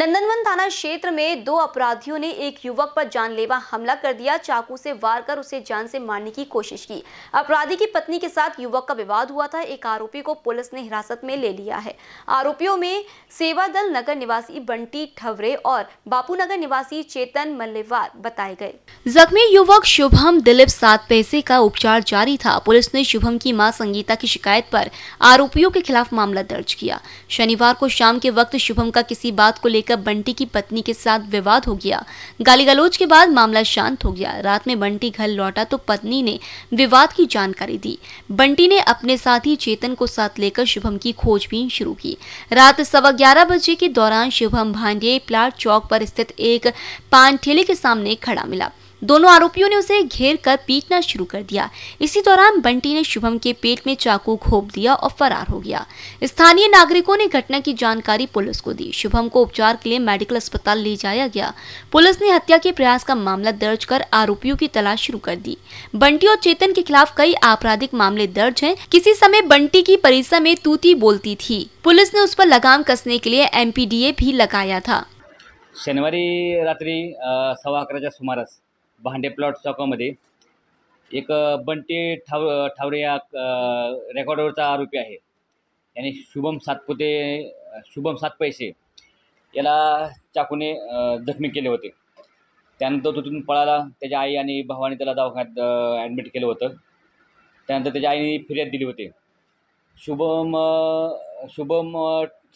नंदनवन थाना क्षेत्र में दो अपराधियों ने एक युवक पर जानलेवा हमला कर दिया चाकू से वार कर उसे जान से मारने की कोशिश की अपराधी की पत्नी के साथ युवक का विवाद हुआ था एक आरोपी को पुलिस ने हिरासत में ले लिया है आरोपियों में सेवा दल नगर निवासी बंटी ठवरे और बापू नगर निवासी चेतन मल्लेवार बताए गए जख्मी युवक शुभम दिलीप सात पैसे का उपचार जारी था पुलिस ने शुभम की माँ संगीता की शिकायत आरोप आरोपियों के खिलाफ मामला दर्ज किया शनिवार को शाम के वक्त शुभम का किसी बात को लेकर लेकर बंटी की पत्नी के साथ विवाद हो गया गाली गलोच के बाद मामला शांत हो गया रात में बंटी घर लौटा तो पत्नी ने विवाद की जानकारी दी बंटी ने अपने साथी चेतन को साथ लेकर शुभम की खोजबीन शुरू की रात सवा ग्यारह बजे के दौरान शुभम भांडे प्लाट चौक पर स्थित एक पान ठेले के सामने खड़ा मिला दोनों आरोपियों ने उसे घेर कर पीटना शुरू कर दिया इसी दौरान बंटी ने शुभम के पेट में चाकू घोप दिया और फरार हो गया स्थानीय नागरिकों ने घटना की जानकारी पुलिस को दी शुभम को उपचार के लिए मेडिकल अस्पताल ले जाया गया पुलिस ने हत्या के प्रयास का मामला दर्ज कर आरोपियों की तलाश शुरू कर दी बंटी और चेतन के खिलाफ कई आपराधिक मामले दर्ज है किसी समय बंटी की परिसर में तूती बोलती थी पुलिस ने उस पर लगाम कसने के लिए एम भी लगाया था शनिवार रात्री सवा अकराच्या सुमारस भांडे प्लॉट चौकामध्ये एक बंटी ठाव ठावरे या रेकॉर्डवरचा आरोपी आहे याने शुभम सातपुते शुभम सात पैसे याला चाकूने जखमी केले होते त्यानंतर तिथून पळाला त्याच्या आई आणि भावाने त्याला दवाखान्यात ॲडमिट केलं होतं त्यानंतर त्याच्या आईने फिर्याद दिली होती शुभम शुभम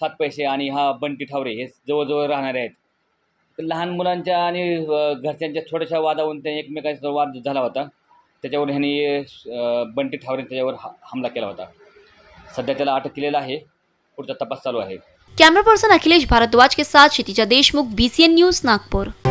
सात पैसे आणि हा बंटी ठावरे हे जवळजवळ राहणारे आहेत लहान मुलांच्या आणि घरच्यांच्या छोट्याशा वादावरून त्यांनी एकमेकांचा वाद झाला होता त्याच्यावर ह्यांनी बंटी ठावरे त्याच्यावर हमला केला होता सध्या त्याला अटक केलेला आहे पुढचा तपास चालू आहे कॅमेरा पर्सन अखिलेश भारद्वाज के साथ क्षितिजा देशमुख बीसीएन न्यूज नागपूर